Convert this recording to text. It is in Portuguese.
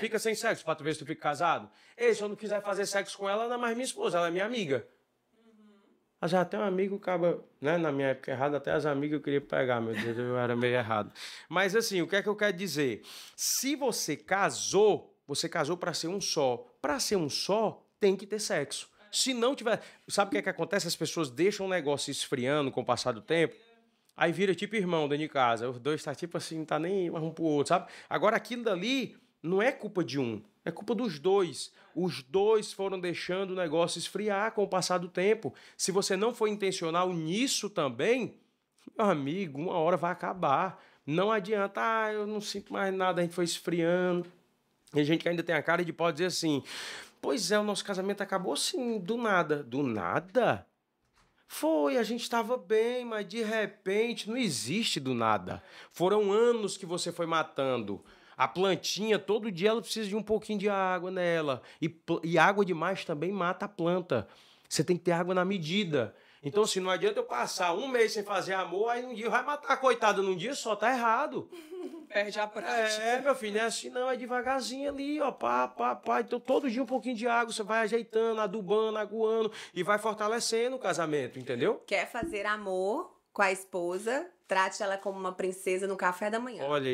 Fica sem sexo pra tu ver se tu fica casado. Ei, se eu não quiser fazer sexo com ela, ela é mais minha esposa, ela é minha amiga. Uhum. Já até um amigo acaba, né? Na minha época errada, até as amigas eu queria pegar, meu Deus, eu era meio errado. Mas assim, o que é que eu quero dizer? Se você casou, você casou para ser um só. Para ser um só, tem que ter sexo. É. Se não tiver. Sabe o que é que acontece? As pessoas deixam o negócio esfriando com o passar do é, tempo. É. Aí vira tipo irmão dentro de casa. Os dois tá tipo assim, não tá nem um pro outro, sabe? Agora aquilo dali não é culpa de um, é culpa dos dois. Os dois foram deixando o negócio esfriar com o passar do tempo. Se você não for intencional nisso também, meu amigo, uma hora vai acabar. Não adianta, ah, eu não sinto mais nada, a gente foi esfriando. Tem gente que ainda tem a cara de pode dizer assim: Pois é, o nosso casamento acabou sim, do nada. Do nada? Foi, a gente estava bem, mas de repente não existe do nada. Foram anos que você foi matando. A plantinha, todo dia ela precisa de um pouquinho de água nela. E, e água demais também mata a planta. Você tem que ter água na medida. Então, assim, não adianta eu passar um mês sem fazer amor, aí um dia vai matar, coitado, num dia só, tá errado. Perde a prática. É, meu filho, é assim, não, é devagarzinho ali, ó, pá, pá, pá. Então, todo dia um pouquinho de água, você vai ajeitando, adubando, aguando e vai fortalecendo o casamento, entendeu? Quer fazer amor com a esposa, trate ela como uma princesa no café da manhã. Olha aí.